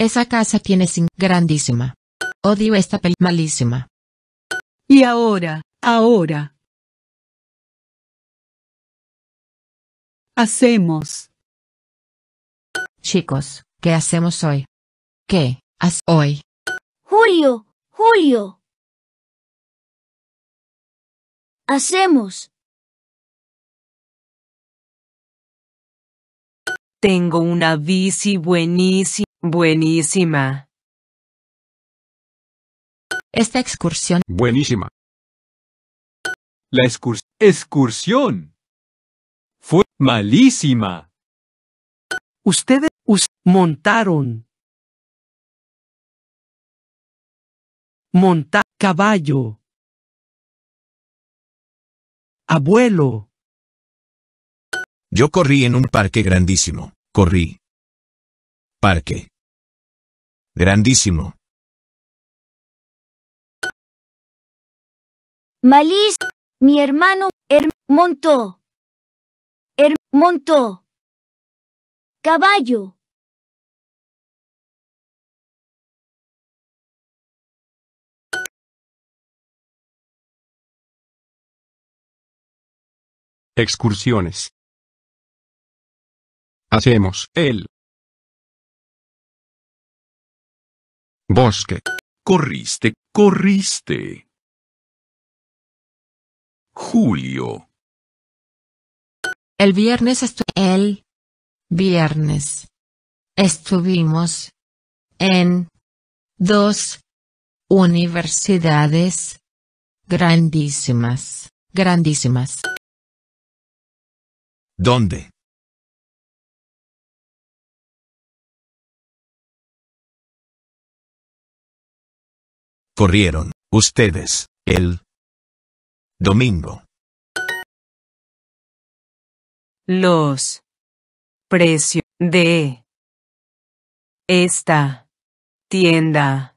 Esa casa tiene sin grandísima. Odio esta peli malísima. Y ahora, ahora. Hacemos. Chicos, ¿qué hacemos hoy? ¿Qué haz, hoy? Julio, Julio. Hacemos. Tengo una bici buenísima. Buenísima. Esta excursión. Buenísima. La excursión. Fue malísima. Ustedes us montaron. Monta caballo. Abuelo. Yo corrí en un parque grandísimo. Corrí. Parque. Grandísimo. Malís, mi hermano, hermontó montó. Caballo. Excursiones. Hacemos el bosque. Corriste, corriste. Julio. El viernes estu el viernes estuvimos en dos universidades grandísimas, grandísimas. ¿Dónde? Corrieron, ustedes, el domingo. Los precios de esta tienda.